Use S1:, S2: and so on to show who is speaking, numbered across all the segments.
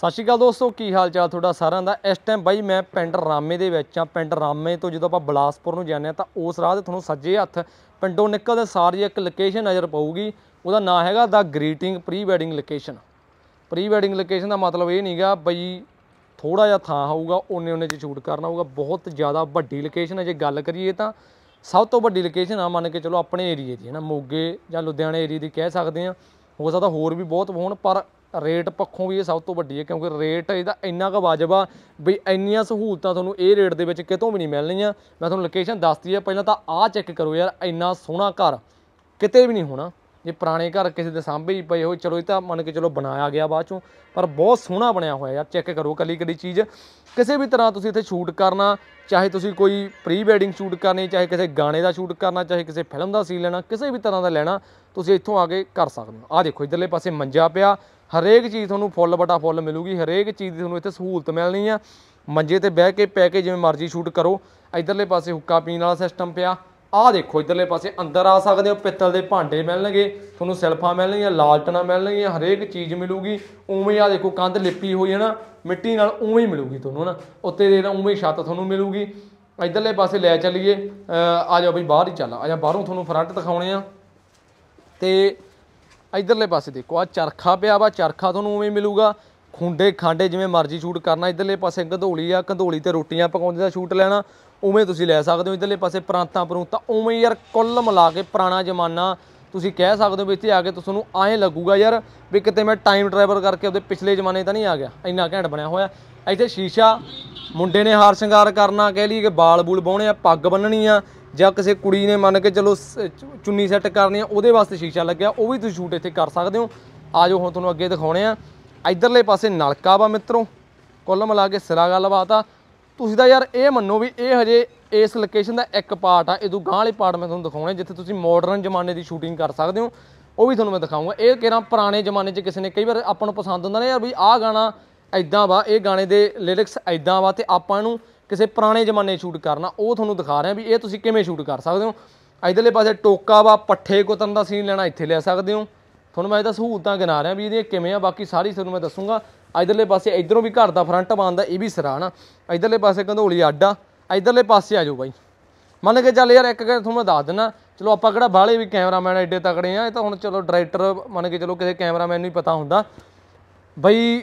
S1: ਸਤਿ ਸ਼੍ਰੀ ਅਕਾਲ ਦੋਸਤੋ ਕੀ ਹਾਲ ਚਾਲ ਤੁਹਾਡਾ ਸਾਰਿਆਂ ਦਾ ਇਸ ਟਾਈਮ ਬਾਈ ਮੈਂ ਪਿੰਡ ਰਾਮੇ ਦੇ ਵਿੱਚ ਆ ਪਿੰਡ ਰਾਮੇ ਤੋਂ ਜਦੋਂ ਆਪਾਂ ਬਲਾਸਪੁਰ ਨੂੰ ਜਾਂਦੇ ਆ ਤਾਂ ਉਸ ਰਾਹ ਤੇ ਤੁਹਾਨੂੰ ਸੱਜੇ ਹੱਥ ਪਿੰਡੋਂ ਨਿਕਲਦੇ ਸਾਰ ਜੀ ਇੱਕ ਲੋਕੇਸ਼ਨ ਨਜ਼ਰ ਪਾਊਗੀ ਉਹਦਾ ਨਾਂ ਹੈਗਾ ਦਾ greeting pre wedding location pre wedding location ਦਾ ਮਤਲਬ ਇਹ ਨਹੀਂਗਾ ਬਈ ਥੋੜਾ ਜਿਹਾ ਥਾਂ ਹੋਊਗਾ ਉਹਨੇ ਉਹਨੇ ਚ ਸ਼ੂਟ ਕਰਨਾ ਹੋਊਗਾ ਬਹੁਤ ਜ਼ਿਆਦਾ ਵੱਡੀ ਲੋਕੇਸ਼ਨ ਹੈ ਜੇ ਗੱਲ ਕਰੀਏ ਤਾਂ ਸਭ ਤੋਂ ਵੱਡੀ ਲੋਕੇਸ਼ਨ ਆ ਮੰਨ ਕੇ ਚਲੋ ਆਪਣੇ ਏਰੀਏ ਦੀ ਹੈ ਨਾ ਮੋਗੇ ਜਾਂ ਲੁਧਿਆਣਾ ਏਰੀਏ ਦੀ ਕਹਿ ਸਕਦੇ ਆ ਹੋ ਸਕਦਾ ਹੋਰ ਵੀ ਬਹੁਤ ਹੋਣ ਪਰ ਰੇਟ ਪੱਖੋਂ ਵੀ ਇਹ ਸਭ ਤੋਂ ਵੱਡੀ ਹੈ ਕਿਉਂਕਿ ਰੇਟ ਇਹਦਾ ਇੰਨਾ ਕੁ ਵਾਜਬ ਆ ਵੀ ਇੰਨੀਆਂ ਸਹੂਲਤਾਂ ਤੁਹਾਨੂੰ ਇਹ ਰੇਟ ਦੇ ਵਿੱਚ ਕਿਤੋਂ ਵੀ ਨਹੀਂ ਮਿਲਣੀਆਂ ਮੈਂ ਤੁਹਾਨੂੰ ਲੋਕੇਸ਼ਨ ਦੱਸਤੀ ਹੈ ਪਹਿਲਾਂ ਤਾਂ ਆਹ ਚੈੱਕ ਕਰੋ ਯਾਰ ਇੰਨਾ ਸੋਹਣਾ ਘਰ ਕਿਤੇ ਵੀ ਨਹੀਂ ਹੋਣਾ ਜੇ ਪੁਰਾਣੇ ਘਰ ਕਿਸੇ ਦੇ ਸਾਂਭੇ ਹੀ ਪਏ ਹੋਏ ਚਲੋ ਇਹ ਤਾਂ ਮੰਨ ਕੇ ਚਲੋ ਬਣਾਇਆ ਗਿਆ ਬਾਅਦ ਚੋਂ ਪਰ ਬਹੁਤ ਸੋਹਣਾ ਬਣਿਆ ਹੋਇਆ ਯਾਰ ਚੈੱਕ ਕਰੋ ਕੱਲੀ ਕੱਲੀ ਚੀਜ਼ ਕਿਸੇ ਵੀ ਤਰ੍ਹਾਂ ਤੁਸੀਂ ਇੱਥੇ ਸ਼ੂਟ ਕਰਨਾ ਚਾਹੇ ਤੁਸੀਂ ਕੋਈ ਪ੍ਰੀ ਵੈਡਿੰਗ ਸ਼ੂਟ ਕਰਨੀ ਚਾਹੇ ਕਿਸੇ ਗਾਣੇ ਦਾ ਸ਼ੂਟ ਕਰਨਾ ਚਾਹੇ ਕਿਸੇ ਫਿਲਮ ਦਾ ਸੀਨ ਲੈਣਾ ਕਿਸੇ ਵੀ ਤਰ੍ਹਾਂ ਦਾ ਲੈਣਾ ਤੁਸੀਂ ਇੱਥੋਂ ਆ ਕੇ ਕਰ ਸਕਦੇ ਹੋ ਆ ਦੇਖੋ ਇਧਰਲੇ ਪਾਸੇ ਮੰਜਾ ਪਿਆ ਹਰੇਕ ਚੀਜ਼ ਤੁਹਾਨੂੰ ਫੁੱਲ ਬਟਾ ਫੁੱਲ ਮਿਲੂਗੀ ਹਰੇਕ ਚੀਜ਼ ਦੀ ਤੁਹਾਨੂੰ ਇੱਥੇ ਸਹੂਲਤ ਮਿਲਣੀ ਆ ਮੰਜੇ ਤੇ ਬਹਿ ਕੇ ਪੈ ਕੇ ਜਿਵੇਂ ਮਰਜ਼ੀ ਸ਼ੂਟ ਕਰੋ ਇਧਰਲੇ ਪਾਸੇ ਹੁੱਕਾ ਪੀਣ ਵਾਲਾ ਸਿਸਟਮ ਪਿਆ ਆਹ ਦੇਖੋ ਇਧਰਲੇ ਪਾਸੇ ਅੰਦਰ ਆ ਸਕਦੇ ਹੋ ਪਿੱਤਲ ਦੇ ਭਾਂਡੇ ਮਿਲਣਗੇ ਤੁਹਾਨੂੰ ਸਿਲਫਾਂ ਮਿਲਣਗੀਆਂ ਲਾਲਟਨਾਂ ਮਿਲਣਗੀਆਂ ਹਰੇਕ ਚੀਜ਼ ਮਿਲੂਗੀ ਉਵੇਂ ਆ ਦੇਖੋ ਕੰਧ ਲਿਪੀ ਹੋਈ ਹੈ ਨਾ ਮਿੱਟੀ ਨਾਲ ਉਵੇਂ ਹੀ ਮਿਲੂਗੀ ਤੁਹਾਨੂੰ ਨਾ ਉੱਤੇ ਦੇ ਨਾ ਉਵੇਂ ਹੀ ਛੱਤ ਤੁਹਾਨੂੰ ਮਿਲੂਗੀ ਇਧਰਲੇ ਪਾਸੇ ਲੈ ਚੱਲੀਏ ਆ ਜਾਓ ਬਈ ਬਾਹਰ ਹੀ ਚੱਲ ਆ ਜਾ ਬਾਹਰੋਂ ਤੁਹਾਨੂੰ ਫਰੰਟ ਦਿਖਾਉਣੇ ਆ ਤੇ ਇਧਰਲੇ ਪਾਸੇ ਦੇਖੋ ਆ ਚਰਖਾ ਪਿਆ ਵਾ ਚਰਖਾ ਤੁਹਾਨੂੰ ਉਵੇਂ ਮਿਲੂਗਾ ਖੁੰਡੇ ਖਾਂਡੇ ਜਿਵੇਂ ਮਰਜ਼ੀ ਸ਼ੂਟ ਕਰਨਾ ਇਧਰਲੇ ਪਾਸੇ ਗੰਧੋਲੀ ਆ ਕੰਧੋਲੀ ਤੇ ਰੋਟੀਆਂ ਪਕਾਉਂਦੇ ਦਾ ਸ਼ੂਟ ਲੈਣਾ ਉਵੇਂ ਤੁਸੀਂ ਲੈ ਸਕਦੇ ਹੋ ਇਧਰਲੇ ਪਾਸੇ ਪ੍ਰਾਂਤਾਂ ਤਾਂ ਉਵੇਂ ਯਾਰ ਕੁੱਲ ਮਿਲਾ ਕੇ ਪੁਰਾਣਾ ਜ਼ਮਾਨਾ ਤੁਸੀਂ ਕਹਿ ਸਕਦੇ ਹੋ ਵੀ ਇੱਥੇ ਆ ਕੇ ਤੁਹਾਨੂੰ ਐਂ ਲੱਗੂਗਾ ਯਾਰ ਵੀ ਕਿਤੇ ਮੈਂ ਟਾਈਮ ਟਰੈਵਲ ਕਰਕੇ ਉਹਦੇ ਪਿਛਲੇ ਜ਼ਮਾਨੇ ਤਾਂ ਨਹੀਂ ਆ ਗਿਆ ਇੰਨਾ ਘੈਂਟ ਬਣਿਆ ਹੋਇਆ ਇੱਥੇ ਸ਼ੀਸ਼ਾ ਮੁੰਡੇ ਨੇ ਹਾਰ ਸ਼ਿੰਗਾਰ ਕਰਨਾ ਕਹਿ ਲਈ ਕਿ ਬਾਲ ਬੂਲ ਬੋਣੇ ਆ ਪੱਗ ਬੰਨਣੀ ਆ ਜਾਂ ਕਿਸੇ ਕੁੜੀ ਨੇ ਮੰਨ ਕੇ ਚਲੋ ਚੁੰਨੀ ਸੈੱਟ ਕਰਨੀ ਆ ਉਹਦੇ ਵਾਸਤੇ ਸ਼ੀਸ਼ਾ ਲੱਗਿਆ ਉਹ ਵੀ ਤੁਸੀਂ ਸ਼ੂਟ ਇੱਥੇ ਕਰ ਸਕਦੇ ਹੋ ਆਜੋ ਹੁਣ ਤੁਹਾਨੂੰ ਅੱਗੇ ਦਿਖਾਉਣੇ ਆ ਇਧਰਲੇ ਪਾਸੇ ਨਲਕਾ ਵਾ ਮਿੱਤਰੋ ਕੁੱਲ ਮਿਲਾ ਕੇ ਸਿਰਾ ਗੱਲਬਾਤ ਆ ਤੁਸੀਂ ਤਾਂ ਯਾਰ ਇਹ ਮੰਨੋ ਵੀ ਇਹ ਹਜੇ ਇਸ ਲੋਕੇਸ਼ਨ ਦਾ ਇੱਕ ਪਾਰਟ ਆ ਇਹਦੂ ਗਾਂ ਵਾਲੇ ਪਾਰਟ ਮੈਂ ਤੁਹਾਨੂੰ ਦਿਖਾਉਣੇ ਜਿੱਥੇ ਤੁਸੀਂ ਮਾਡਰਨ ਜ਼ਮਾਨੇ ਦੀ ਸ਼ੂਟਿੰਗ ਕਰ ਸਕਦੇ ਹੋ ਉਹ ਵੀ ਤੁਹਾਨੂੰ ਮੈਂ ਦਿਖਾਉਂਗਾ ਇਹ ਕਿਹੜਾ ਪੁਰਾਣੇ ਜ਼ਮਾਨੇ 'ਚ ਕਿਸੇ ਨੇ ਕਈ ਵਾਰ ਆਪਾਂ ਨੂੰ ਪਸੰਦ ਹੁੰਦਾ ਨਾ ਯਾਰ ਵੀ ਆਹ ਗਾਣਾ ਐਦਾਂ ਵਾ ਇਹ ਗਾਣੇ ਦੇ ਲਿਰਿਕਸ ਐਦਾਂ ਵਾ ਤੇ ਆਪਾਂ ਨੂੰ ਕਿਸੇ ਪੁਰਾਣੇ ਜ਼ਮਾਨੇ ਸ਼ੂਟ ਕਰਨਾ ਉਹ ਤੁਹਾਨੂੰ ਦਿਖਾ ਰਿਹਾ ਵੀ ਇਹ ਤੁਸੀਂ ਕਿਵੇਂ ਸ਼ੂਟ ਕਰ ਸਕਦੇ ਹੋ ਇਧਰਲੇ ਪਾਸੇ ਟੋਕਾ ਵਾ ਪੱਠੇ ਕੋਤਨ ਦਾ ਸੀਨ ਲੈਣਾ ਇੱਥੇ ਲੈ ਸਕਦੇ ਹੋ ਤੁਹਾਨੂੰ ਮੈਂ ਇਹਦਾ ਸਹੂਲਤਾਂ ਗਿਣਾ ਰਿਹਾ ਵੀ ਇਹਦੀਆਂ ਕਿਵੇਂ ਆ ਬਾਕੀ ਸਾਰੀ ਤੁਹਾਨੂੰ ਮੈਂ ਦੱਸੂਗਾ ਇਧਰਲੇ ਪਾਸੇ ਇਧਰੋਂ ਵੀ ਘਰ ਦਾ ਫਰੰਟ ਬਣਦਾ ਇਹ ਵੀ ਸਿਰਾ ਨਾ ਇਧਰਲੇ ਪਾਸੇ ਕੰਧੋਲੀ ਆਡਾ ਇਧਰਲੇ ਪਾਸੇ ਆ ਜਾਓ ਬਾਈ ਮੰਨ ਕੇ ਚੱਲ ਯਾਰ ਇੱਕ ਗੱਲ ਤੁਹਾਨੂੰ ਦੱਸ ਦਿੰਨਾ ਚਲੋ ਆਪਾਂ ਕਿਹੜਾ ਬਾਹਲੇ ਵੀ ਕੈਮਰਾਮੈਨ ਐਡੇ ਤਕੜੇ ਆ ਇਹ ਤਾਂ ਹੁਣ ਚਲੋ ਡਾਇਰੈਕਟਰ ਮੰਨ ਕੇ ਚਲੋ ਕਿਸੇ ਕੈਮਰਾਮੈਨ ਨੂੰ ਹੀ ਪਤਾ ਹੁੰਦਾ ਬਈ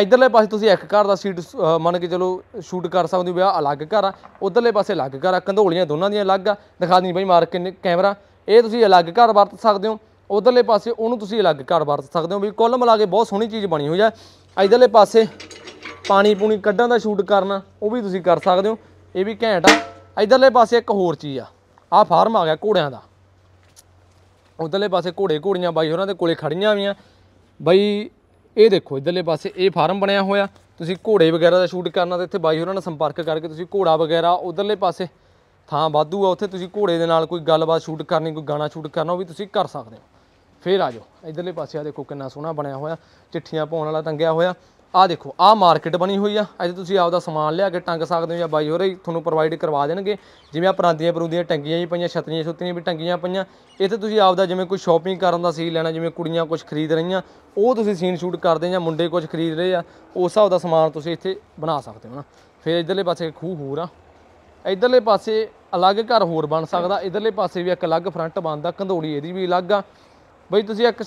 S1: ਇਧਰਲੇ ਪਾਸੇ ਤੁਸੀਂ ਇੱਕ ਘਰ ਦਾ ਸੀਟ ਮੰਨ ਕੇ ਚਲੋ ਸ਼ੂਟ ਕਰ ਸਕਦੇ ਹੋ ਵਿਆਹ ਅਲੱਗ ਘਰ ਆ ਉਧਰਲੇ ਪਾਸੇ ਅਲੱਗ ਘਰ ਆ ਕੰਧੋਲੀਆਂ ਦੋਨਾਂ ਦੀਆਂ ਅਲੱਗ ਆ ਦਿਖਾ ਦਿੰਦੀ ਬਾਈ ਮਾਰ ਕੇ ਕੈਮਰਾ ਇਹ ਤੁਸੀਂ ਅਲੱਗ ਘਰ ਵਰਤ ਸਕਦੇ ਹੋ ਉਧਰਲੇ ਪਾਸੇ ਉਹਨੂੰ ਤੁਸੀਂ ਅਲੱਗ ਘਰ ਵਰਤ ਸਕਦੇ ਹੋ ਵੀ ਕੁੱਲ ਮਿਲਾ ਕੇ ਬਹੁਤ ਸੋਹਣੀ ਚੀਜ਼ ਬਣੀ ਹੋਈ ਆ ਇਧਰਲੇ ਪਾਸੇ ਪਾਣੀ ਪੂਣੀ ਕੱਢਣ ਦਾ ਸ਼ੂਟ ਕਰਨਾ ਉਹ ਵੀ ਤੁਸੀਂ ਕਰ ਸਕਦੇ ਹੋ ਇਹ ਵੀ ਘੈਂਟ ਆ ਇਧਰਲੇ ਪਾਸੇ ਇੱਕ ਹੋਰ ਚੀਜ਼ ਆ ਆ ਫਾਰਮ ਆ ਗਿਆ ਘੋੜਿਆਂ ਦਾ ਉਧਰਲੇ ਪਾਸੇ ਘੋੜੇ ਘੋੜੀਆਂ ਬਾਈ ਹੋਰਾਂ ਦੇ ਕੋਲੇ ਖੜੀਆਂ ਵੀ ਆ ਬਾਈ ਇਹ ਦੇਖੋ ਇਧਰਲੇ ਪਾਸੇ ਇਹ ਫਾਰਮ ਬਣਿਆ ਹੋਇਆ ਤੁਸੀਂ ਘੋੜੇ ਵਗੈਰਾ ਦਾ ਸ਼ੂਟ ਕਰਨਾ ਤੇ ਇੱਥੇ ਬਾਈ ਹੋਰਾਂ ਨਾਲ ਸੰਪਰਕ ਕਰਕੇ ਤੁਸੀਂ ਘੋੜਾ ਵਗੈਰਾ ਉਧਰਲੇ ਪਾਸੇ ਥਾਂ ਵਾਧੂ ਆ ਉੱਥੇ ਤੁਸੀਂ ਘੋੜੇ ਦੇ ਨਾਲ ਕੋਈ ਗੱਲਬਾਤ ਸ਼ੂਟ ਕਰਨੀ ਕੋਈ ਗਾਣਾ ਸ਼ੂਟ ਕਰਨਾ ਉਹ ਵੀ ਤੁਸੀਂ ਕਰ ਸਕਦੇ ਹੋ ਫੇਰ ਆ ਜਾਓ ਇਧਰਲੇ ਪਾਸੇ ਆ ਦੇਖੋ ਕਿੰਨਾ ਸੋਹਣਾ ਬਣਿਆ ਹੋਇਆ ਚਿੱਠੀਆਂ ਪਾਉਣ ਵਾਲਾ ਟੰਗਿਆ ਹੋਇਆ ਆ ਦੇਖੋ ਆ ਮਾਰਕੀਟ ਬਣੀ ਹੋਈ ਆ ਅੱਜ ਤੁਸੀਂ ਆਪਦਾ ਸਮਾਨ ਲਿਆ ਕੇ ਟੰਗ ਸਕਦੇ ਹੋ ਜਾਂ ਬਾਈ ਹੋਰੇ ਤੁਹਾਨੂੰ ਪ੍ਰੋਵਾਈਡ ਕਰਵਾ ਦੇਣਗੇ ਜਿਵੇਂ ਆ ਪਰਾਂਦੀਆਂ ਪਰੂਦੀਆਂ ਟੰਗੀਆਂ ਹੀ ਪਈਆਂ ਛਤਰੀਆਂ ਛੁੱਤੀਆਂ ਵੀ ਟੰਗੀਆਂ ਪਈਆਂ ਇੱਥੇ ਤੁਸੀਂ ਆਪਦਾ ਜਿਵੇਂ ਕੋਈ ਸ਼ਾਪਿੰਗ ਕਰਨ ਦਾ ਸੀਨ ਲੈਣਾ ਜਿਵੇਂ ਕੁੜੀਆਂ ਕੁਝ ਖਰੀਦ ਰਹੀਆਂ ਉਹ ਤੁਸੀਂ ਸੀਨ ਸ਼ੂਟ ਕਰਦੇ ਜਾਂ ਮੁੰਡੇ ਕੁਝ ਖਰੀਦ ਰਹੇ ਆ ਉਸ ਹਿਸਾਬ ਦਾ ਸਮਾਨ ਤੁਸੀਂ ਇੱਥੇ ਬਣਾ ਸਕਦੇ ਹੋ ਨਾ ਫਿਰ ਇਧਰਲੇ ਪਾਸੇ ਖੂਹ ਹੋਰ ਆ ਇਧਰਲੇ ਪਾਸੇ ਅਲੱਗ ਘਰ ਹੋਰ ਬਣ ਸਕਦਾ ਇਧਰਲੇ ਪਾਸੇ ਵੀ ਇੱਕ ਅਲੱਗ ਫਰੰਟ ਬਣਦਾ ਕੰਧੋੜੀ ਇਹਦੀ ਵੀ ਅਲੱਗ ਆ ਬਈ ਤੁਸੀਂ ਇੱਕ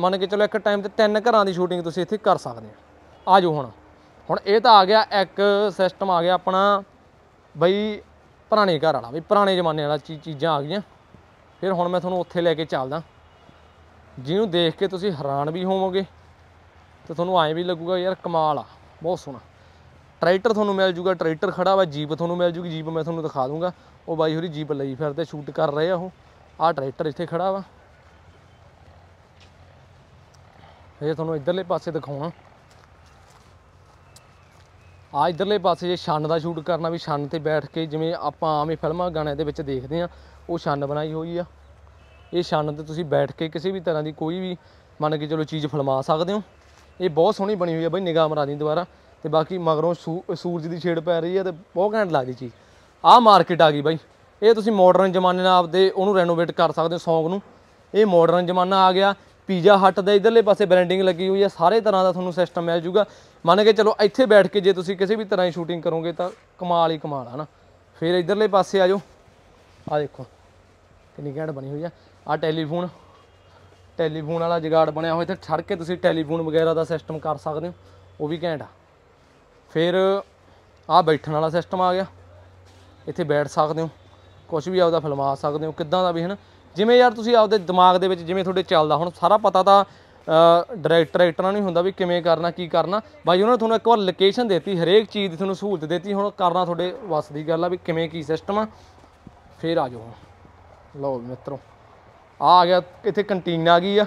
S1: ਮੰਨ ਕੇ ਚਲੋ ਇੱਕ ਟਾਈਮ ਤੇ ਤਿੰਨ ਘਰਾਂ ਦੀ ਸ਼ੂਟਿੰਗ ਤੁਸੀਂ ਇੱਥੇ ਕਰ ਸਕਦੇ ਆ ਆਜੋ ਹੁਣ ਹੁਣ ਇਹ ਤਾਂ ਆ ਗਿਆ ਇੱਕ ਸਿਸਟਮ ਆ ਗਿਆ ਆਪਣਾ ਬਈ ਪੁਰਾਣੇ ਘਰ ਵਾਲਾ ਵੀ ਪੁਰਾਣੇ ਜ਼ਮਾਨੇ ਵਾਲਾ ਚੀਜ਼ਾਂ ਆ ਗਈਆਂ ਫਿਰ ਹੁਣ ਮੈਂ ਤੁਹਾਨੂੰ ਉੱਥੇ ਲੈ ਕੇ ਚੱਲਦਾ ਜਿਹਨੂੰ ਦੇਖ ਕੇ ਤੁਸੀਂ ਹੈਰਾਨ ਵੀ ਹੋਵੋਗੇ ਤੇ ਤੁਹਾਨੂੰ ਐਂ ਵੀ ਲੱਗੂਗਾ ਯਾਰ ਕਮਾਲ ਆ ਬਹੁਤ ਸੋਹਣਾ ਟਰੈਕਟਰ ਤੁਹਾਨੂੰ ਮਿਲ ਜੂਗਾ ਟਰੈਕਟਰ ਖੜਾ ਵਾ ਜੀਪ ਤੁਹਾਨੂੰ ਮਿਲ ਜੂਗੀ ਜੀਪ ਮੈਂ ਤੁਹਾਨੂੰ ਦਿਖਾ ਦੂੰਗਾ ਉਹ ਬਾਈ ਹੋਰੀ ਜੀਪ ਲਈ ਫਿਰਦੇ ਸ਼ੂਟ ਕਰ ਰਹੇ ਆ ਉਹ ਆ ਟਰੈਕਟਰ ਇੱਥੇ ਖੜਾ ਵਾ ਇਹ ਤੁਹਾਨੂੰ ਇਧਰਲੇ ਪਾਸੇ ਦਿਖਾਉਣਾ ਆ ਇਧਰਲੇ ਪਾਸੇ ਜੇ ਛੰਨ ਦਾ ਸ਼ੂਟ ਕਰਨਾ ਵੀ ਛੰਨ ਤੇ ਬੈਠ ਕੇ ਜਿਵੇਂ ਆਪਾਂ ਆਮ ਹੀ ਫਿਲਮਾਂ ਗਾਣਿਆਂ ਦੇ ਵਿੱਚ ਦੇਖਦੇ ਆ ਉਹ ਛੰਨ ਬਣਾਈ ਹੋਈ ਆ ਇਹ ਛੰਨ ਤੇ ਤੁਸੀਂ ਬੈਠ ਕੇ ਕਿਸੇ ਵੀ ਤਰ੍ਹਾਂ ਦੀ ਕੋਈ ਵੀ ਮੰਨ ਕੇ ਚਲੋ ਚੀਜ਼ ਫਿਲਮਾ ਸਕਦੇ ਹੋ ਇਹ ਬਹੁਤ ਸੋਹਣੀ ਬਣੀ ਹੋਈ ਆ ਬਈ ਨਿਗਾਹ ਮਰਾਦੀ ਦੁਆਰਾ ਦੁਬਾਰਾ ਤੇ ਬਾਕੀ ਮਗਰੋਂ ਸੂਰਜ ਦੀ ਛੇੜ ਪੈ ਰਹੀ ਆ ਤੇ ਬਹੁਤ ਘੈਂਟ ਲੱਗਦੀ ਚੀਜ਼ ਆਹ ਮਾਰਕੀਟ ਆ ਗਈ ਬਾਈ ਇਹ ਤੁਸੀਂ ਮਾਡਰਨ ਜ਼ਮਾਨੇ ਨਾਲ ਆਪਦੇ ਉਹਨੂੰ ਰੈਨੋਵੇਟ ਕਰ ਸਕਦੇ ਹੋ ਸੌਂਗ ਨੂੰ ਇਹ ਮਾਡਰਨ ਜ਼ਮਾਨਾ ਆ ਗਿਆ ਪੀਜ਼ਾ ਹੱਟ ਦਾ ਇਧਰਲੇ ਪਾਸੇ ਬ੍ਰਾਂਡਿੰਗ ਲੱਗੀ ਹੋਈ ਹੈ ਸਾਰੇ ਤਰ੍ਹਾਂ ਦਾ ਤੁਹਾਨੂੰ ਸਿਸਟਮ ਮਿਲ ਜੂਗਾ ਮੰਨ ਕੇ ਚਲੋ ਇੱਥੇ ਬੈਠ ਕੇ ਜੇ ਤੁਸੀਂ ਕਿਸੇ ਵੀ ਤਰ੍ਹਾਂ ਦੀ ਸ਼ੂਟਿੰਗ ਕਰੋਗੇ ਤਾਂ ਕਮਾਲ ਹੀ ਕਮਾਲ ਹੈ ਨਾ ਫਿਰ ਇਧਰਲੇ ਪਾਸੇ ਆ ਜਾਓ ਆ ਦੇਖੋ ਕਿੰਨੀ ਘੈਂਟ ਬਣੀ ਹੋਈ ਆ ਆ ਟੈਲੀਫੋਨ ਟੈਲੀਫੋਨ ਵਾਲਾ ਜਗਾੜ ਬਣਿਆ ਹੋਇਆ ਇੱਥੇ ਛੜ ਕੇ ਤੁਸੀਂ ਟੈਲੀਫੋਨ ਵਗੈਰਾ ਦਾ ਸਿਸਟਮ ਕਰ ਸਕਦੇ ਹੋ ਉਹ ਵੀ ਘੈਂਟ ਆ ਫਿਰ ਆ ਬੈਠਣ ਵਾਲਾ ਸਿਸਟਮ ਆ ਗਿਆ ਇੱਥੇ ਬੈਠ ਸਕਦੇ ਹੋ ਕੁਝ ਵੀ ਆਪਦਾ ਫਿਲਮਾ ਸਕਦੇ ਹੋ ਕਿੱਦਾਂ ਦਾ ਵੀ ਨਾ ਜਿਵੇਂ ਯਾਰ ਤੁਸੀਂ ਆਪਦੇ ਦਿਮਾਗ ਦੇ ਵਿੱਚ ਜਿਵੇਂ ਤੁਹਾਡੇ ਚੱਲਦਾ ਹੁਣ ਸਾਰਾ ਪਤਾ ਤਾਂ ਡਾਇਰੈਕਟਰ ਐਕਟਰਾਂ ਨੂੰ ਹੁੰਦਾ ਵੀ ਕਿਵੇਂ ਕਰਨਾ ਕੀ ਕਰਨਾ ਬਾਈ ਉਹਨਾਂ ਨੇ ਤੁਹਾਨੂੰ ਇੱਕ ਵਾਰ ਲੋਕੇਸ਼ਨ ਦਿੱਤੀ ਹਰੇਕ ਚੀਜ਼ ਦੀ ਤੁਹਾਨੂੰ ਸਹੂਲਤ ਦਿੱਤੀ ਹੁਣ ਕਰਨਾ ਤੁਹਾਡੇ ਵੱਸ ਦੀ ਗੱਲ ਆ ਵੀ ਕਿਵੇਂ ਕੀ ਸਿਸਟਮ ਆ ਫੇਰ ਆ ਜਾਓ ਲਓ ਮਿੱਤਰੋ ਆ ਗਿਆ ਇੱਥੇ ਕੰਟੀਨ ਆ ਗਈ ਆ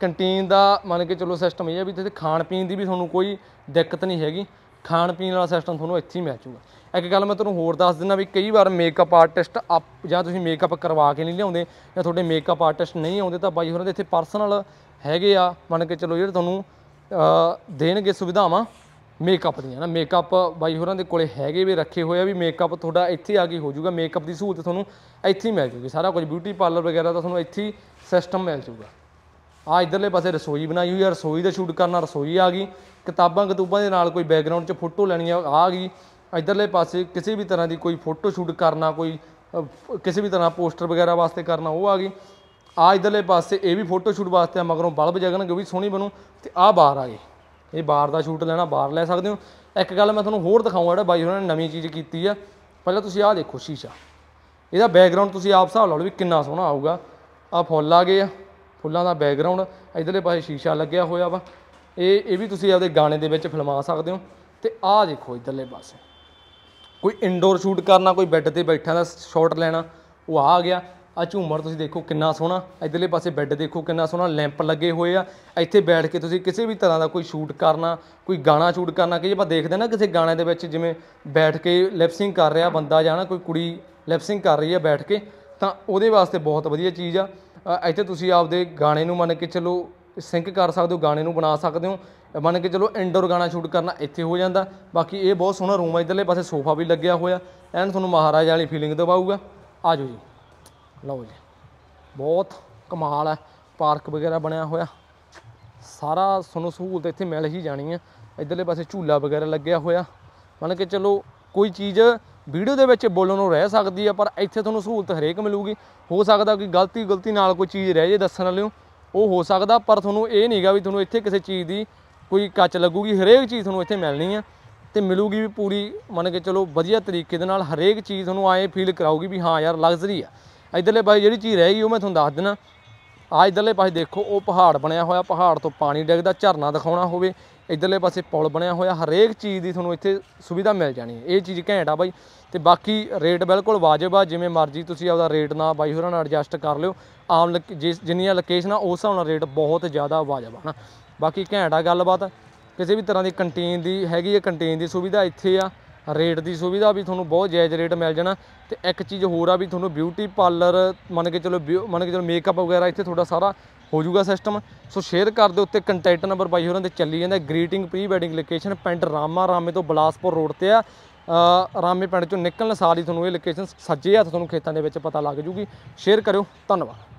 S1: ਕੰਟੀਨ ਦਾ ਮੰਨ ਕੇ ਚਲੋ ਸਿਸਟਮ ਇਹ ਆ ਵੀ ਇੱਥੇ ਖਾਣ ਪੀਣ ਦੀ ਵੀ ਤੁਹਾਨੂੰ ਕੋਈ ਦਿੱਕਤ ਨਹੀਂ ਹੈਗੀ ਖਾਣ ਪੀਣ ਵਾਲਾ ਸਿਸਟਮ ਤੁਹਾਨੂੰ ਇੱਥੇ ਹੀ ਮਿਲ ਜਾਊਗਾ ਇੱਕ ਗੱਲ ਮੈਂ ਤੁਹਾਨੂੰ ਹੋਰ ਦੱਸ ਦਿੰਦਾ ਵੀ ਕਈ ਵਾਰ ਮੇਕਅਪ ਆਰਟਿਸਟ ਆਪ ਜਾਂ ਤੁਸੀਂ ਮੇਕਅਪ ਕਰਵਾ ਕੇ ਨਹੀਂ ਲਿਆਉਂਦੇ ਜਾਂ ਤੁਹਾਡੇ ਮੇਕਅਪ ਆਰਟਿਸਟ ਨਹੀਂ ਆਉਂਦੇ ਤਾਂ ਬਾਈ ਹੋਰਾਂ ਦੇ ਇੱਥੇ ਪਰਸਨਲ ਹੈਗੇ ਆ ਮੰਨ ਕੇ ਚੱਲੋ ਜਿਹੜੇ ਤੁਹਾਨੂੰ ਦੇਣਗੇ ਸੁਵਿਧਾਵਾਂ ਮੇਕਅਪ ਦੀਆਂ ਨਾ ਮੇਕਅਪ ਬਾਈ ਹੋਰਾਂ ਦੇ ਕੋਲੇ ਹੈਗੇ ਵੀ ਰੱਖੇ ਹੋਏ ਆ ਵੀ ਮੇਕਅਪ ਤੁਹਾਡਾ ਇੱਥੇ ਆ ਕੇ ਹੋ ਜਾਊਗਾ ਮੇਕਅਪ ਦੀ ਸਹੂਲਤ ਤੁਹਾਨੂੰ ਇੱਥੇ ਹੀ ਮਿਲ ਜਾਊਗੀ ਸਾਰਾ ਕੁਝ ਬਿਊਟੀ ਪਾਰਲਰ ਵਗੈਰਾ ਦਾ ਤੁਹਾਨੂੰ ਇੱਥੇ ਹੀ ਸਿਸਟਮ ਮਿਲ ਜਾਊਗਾ ਆ ਇਧਰਲੇ ਪਾਸੇ ਰਸੋਈ ਬਣਾਈ ਹੋਈ ਆ ਰਸੋਈ ਦਾ ਸ਼ੂਟ ਕਰਨਾ ਰਸੋਈ ਆ ਗਈ ਕਿਤਾਬਾਂ ਕਤੂਬਾਂ ਦੇ ਨਾਲ ਕੋਈ ਬੈਕਗ੍ਰਾਉਂਡ 'ਚ ਫੋਟੋ ਲੈਣੀ ਆ ਆ ਗਈ ਇਧਰਲੇ ਪਾਸੇ ਕਿਸੇ ਵੀ ਤਰ੍ਹਾਂ ਦੀ ਕੋਈ ਫੋਟੋ ਸ਼ੂਟ ਕਰਨਾ ਕੋਈ ਕਿਸੇ ਵੀ ਤਰ੍ਹਾਂ ਪੋਸਟਰ ਵਗੈਰਾ ਵਾਸਤੇ ਕਰਨਾ ਉਹ ਆ ਗਈ ਆ ਇਧਰਲੇ ਪਾਸੇ ਇਹ ਵੀ ਫੋਟੋ ਸ਼ੂਟ ਵਾਸਤੇ ਆ ਮਗਰੋਂ ਬਲਬ ਜਗਣਗੇ ਉਹ ਵੀ ਸੋਹਣੀ ਬਣੂ ਤੇ ਆ ਬਾਹਰ ਆ ਗਈ ਇਹ ਬਾਹਰ ਦਾ ਸ਼ੂਟ ਲੈਣਾ ਬਾਹਰ ਲੈ ਸਕਦੇ ਹੋ ਇੱਕ ਗੱਲ ਮੈਂ ਤੁਹਾਨੂੰ ਹੋਰ ਦਿਖਾਉਂਗਾ ਜਿਹੜਾ ਬਾਈ ਉਹਨਾਂ ਨੇ ਨਵੀਂ ਚੀਜ਼ ਕੀਤੀ ਆ ਪਹਿਲਾਂ ਤੁਸੀਂ ਆਹ ਦੇਖੋ ਸ਼ੀਸ਼ਾ ਇਹਦਾ ਬੈਕਗ੍ਰਾਉਂਡ ਤੁਸੀਂ ਆਪ ਹਿਸਾਬ ਲਾ ਲਓ ਵੀ ਕਿੰਨਾ ਸੋਹਣਾ ਆਊਗਾ ਆ ਫੁੱਲ ਆ ਗਏ ਆ ਫੁੱਲਾਂ ਦਾ ਬੈਕਗ੍ਰਾਉਂਡ ਇਧਰਲੇ ਪਾਸੇ ਸ਼ੀਸ਼ਾ ਲੱਗਿਆ ਹੋਇਆ ਵਾ ਇਹ ਇਹ ਵੀ ਤੁਸੀਂ ਆਪਦੇ ਗਾਣੇ ਦੇ ਵਿੱਚ ਫਿਲਮਾ ਸਕਦੇ ਹੋ ਤੇ ਆਹ ਦੇਖੋ ਇਧਰਲੇ ਪਾਸੇ ਕੋਈ ਇਨਡੋਰ ਸ਼ੂਟ ਕਰਨਾ ਕੋਈ ਬੈੱਡ ਤੇ ਬੈਠਾ ਦਾ ਸ਼ਾਟ ਲੈਣਾ ਉਹ ਆ ਗਿਆ ਆ ਝੂਮਰ ਤੁਸੀਂ ਦੇਖੋ ਕਿੰਨਾ ਸੋਹਣਾ ਇਧਰਲੇ ਪਾਸੇ ਬੈੱਡ ਦੇਖੋ ਕਿੰਨਾ ਸੋਹਣਾ ਲੈਂਪ ਲੱਗੇ ਹੋਏ ਆ ਇੱਥੇ ਬੈਠ ਕੇ ਤੁਸੀਂ ਕਿਸੇ ਵੀ ਤਰ੍ਹਾਂ ਦਾ ਕੋਈ ਸ਼ੂਟ ਕਰਨਾ ਕੋਈ ਗਾਣਾ ਸ਼ੂਟ ਕਰਨਾ ਕਿ ਜੇ ਆਪਾਂ ਦੇਖਦੇ ਨਾ ਕਿਸੇ ਗਾਣੇ ਦੇ ਵਿੱਚ ਜਿਵੇਂ ਬੈਠ ਕੇ ਲਿਪਸਿੰਗ ਕਰ ਰਿਹਾ ਬੰਦਾ ਜਾਂ ਨਾ ਕੋਈ ਕੁੜੀ ਲਿਪਸਿੰਗ ਕਰ ਰਹੀ ਆ ਬੈਠ ਕੇ ਤਾਂ ਉਹਦੇ ਵਾਸਤੇ ਬਹੁਤ ਵਧੀਆ ਚੀਜ਼ ਆ ਇੱਥੇ ਤੁਸੀਂ ਆਪਦੇ ਗਾਣੇ ਨੂੰ ਮੰਨ ਕੇ ਚੱਲੋ ਸਿੰਕ ਕਰ ਸਕਦੇ ਹੋ ਗਾਣੇ ਨੂੰ ਬਣਾ ਸਕਦੇ ਹੋ ਮੰਨ ਕੇ ਚੱਲੋ ਇੰਡੋਰ ਗਾਣਾ ਸ਼ੂਟ ਕਰਨਾ ਇੱਥੇ ਹੋ ਜਾਂਦਾ ਬਾਕੀ ਇਹ ਬਹੁਤ ਸੋਹਣਾ ਰੂਮ ਹੈ ਇਧਰਲੇ ਪਾਸੇ ਸੋਫਾ ਵੀ ਲੱਗਿਆ ਹੋਇਆ ਐਨ ਤੁਹਾਨੂੰ ਮਹਾਰਾਜਾ ਵਾਲੀ ਫੀਲਿੰਗ ਦਿਵਾਊਗਾ ਆਜੋ ਜੀ ਲਓ ਜੀ ਬਹੁਤ ਕਮਾਲ ਹੈ ਪਾਰਕ ਵਗੈਰਾ ਬਣਿਆ ਹੋਇਆ ਸਾਰਾ ਤੁਹਾਨੂੰ ਸਹੂਲਤ ਇੱਥੇ ਮਿਲ ਹੀ ਜਾਣੀ ਹੈ ਇਧਰਲੇ ਪਾਸੇ ਝੂਲਾ ਵਗੈਰਾ ਲੱਗਿਆ ਹੋਇਆ ਮੰਨ ਕੇ ਚੱਲੋ ਕੋਈ ਚੀਜ਼ ਵੀਡੀਓ ਦੇ ਵਿੱਚ ਬੋਲਣ ਨੂੰ ਰਹਿ ਸਕਦੀ ਆ ਪਰ ਇੱਥੇ ਤੁਹਾਨੂੰ ਸਹੂਲਤ ਹਰੇਕ ਮਿਲੂਗੀ ਹੋ ਸਕਦਾ ਕਿ ਗਲਤੀ ਗਲਤੀ ਨਾਲ ਕੋਈ ਚੀਜ਼ ਰਹਿ ਜੇ ਦੱਸਣ ਵਾਲਿਓ ਉਹ ਹੋ ਸਕਦਾ ਪਰ ਤੁਹਾਨੂੰ ਇਹ ਨਹੀਂਗਾ ਵੀ ਤੁਹਾਨੂੰ ਇੱਥੇ ਕਿਸੇ ਚੀਜ਼ ਦੀ ਕੋਈ ਕੱਚ ਲੱਗੂਗੀ ਹਰੇਕ ਚੀਜ਼ ਤੁਹਾਨੂੰ ਇੱਥੇ ਮਿਲਣੀ ਆ ਤੇ ਮਿਲੂਗੀ ਵੀ ਪੂਰੀ ਮੰਨ ਕੇ ਚਲੋ ਵਧੀਆ ਤਰੀਕੇ ਦੇ ਨਾਲ ਹਰੇਕ ਚੀਜ਼ ਤੁਹਾਨੂੰ ਆਏ ਫੀਲ ਕਰਾਊਗੀ ਵੀ ਹਾਂ ਯਾਰ ਲਗਜ਼ਰੀ ਆ ਇਧਰਲੇ ਪਾਸੇ ਜਿਹੜੀ ਚੀਜ਼ ਰਹਿ ਗਈ ਉਹ ਮੈਂ ਤੁਹਾਨੂੰ ਦੱਸ ਦਿੰਨਾ ਆ ਇਧਰਲੇ ਪਾਸੇ ਦੇਖੋ ਉਹ ਪਹਾੜ ਬਣਿਆ ਹੋਇਆ ਪਹਾੜ ਤੋਂ ਪਾਣੀ ਡਿੱਗਦਾ ਝਰਨਾ ਦਿਖਾਉਣਾ ਹੋਵੇ ਇਧਰਲੇ ਪਾਸੇ ਪੌਲ ਬਣਿਆ ਹੋਇਆ ਹਰੇਕ ਚੀਜ਼ ਦੀ ਤੁਹਾਨੂੰ ਇੱਥੇ ਸੁਵਿਧਾ ਮਿਲ ਜਾਣੀ ਹੈ ਇਹ ਚੀਜ਼ ਘੈਂਟ ਆ ਬਾਈ ਤੇ ਬਾਕੀ ਰੇਟ ਬਿਲਕੁਲ ਵਾਜਬ ਆ ਜਿਵੇਂ ਮਰਜ਼ੀ ਤੁਸੀਂ ਆਪਦਾ ਰੇਟ ਨਾ ਬਾਈ ਹੋਰਾਂ ਨਾਲ ਐਡਜਸਟ ਕਰ ਲਿਓ ਆਮ ਜਿੰਨੀਆਂ ਆ ਉਸ ਹਿਸਾਬ ਰੇਟ ਬਹੁਤ ਜ਼ਿਆਦਾ ਵਾਜਬ ਆ ਨਾ ਬਾਕੀ ਘੈਂਟ ਆ ਗੱਲਬਾਤ ਕਿਸੇ ਵੀ ਤਰ੍ਹਾਂ ਦੀ ਕੰਟੀਨ ਦੀ ਹੈਗੀ ਇਹ ਕੰਟੀਨ ਦੀ ਸੁਵਿਧਾ ਇੱਥੇ ਆ ਰੇਟ ਦੀ ਸੁਵਿਧਾ ਵੀ ਤੁਹਾਨੂੰ ਬਹੁਤ ਜਾਇਜ਼ ਰੇਟ ਮਿਲ ਜਾਣਾ ਤੇ ਇੱਕ ਚੀਜ਼ ਹੋਰ ਆ ਵੀ ਤੁਹਾਨੂੰ ਬਿਊਟੀ ਪਾਰਲਰ ਮੰਨ ਕੇ ਚਲੋ ਮੰਨ ਕੇ ਚਲੋ ਮੇਕਅਪ ਵਗੈਰਾ ਇੱਥੇ ਤੁਹਾਡਾ ਸਾਰਾ ਹੋ ਜਾਊਗਾ ਸਿਸਟਮ ਸੋ ਸ਼ੇਅਰ ਕਰ ਦਿਓ ਉੱਤੇ ਕੰਟੈਕਟ ਨੰਬਰ ਬਾਈ ਹੋਰਾਂ ਦੇ ਚੱਲੀ ਜਾਂਦਾ ਗ੍ਰੀਟਿੰਗ ਪ੍ਰੀ ਵੈਡਿੰਗ ਲੋਕੇਸ਼ਨ ਪਿੰਡ ਰਾਮਾ ਰਾਮੇ ਤੋਂ ਬਲਾਸਪੁਰ ਰੋਡ ਤੇ ਆ ਰਾਮੇ ਪਿੰਡ ਚੋਂ ਨਿਕਲਣ ਸਾਰ ਹੀ ਤੁਹਾਨੂੰ ਇਹ ਲੋਕੇਸ਼ਨ ਸੱਜੇ ਹੱਥ ਤੁਹਾਨੂੰ ਖੇਤਾਂ ਦੇ ਵਿੱਚ ਪਤਾ ਲੱਗ ਜੂਗੀ ਸ਼ੇਅਰ ਕਰਿਓ ਧੰਨਵਾਦ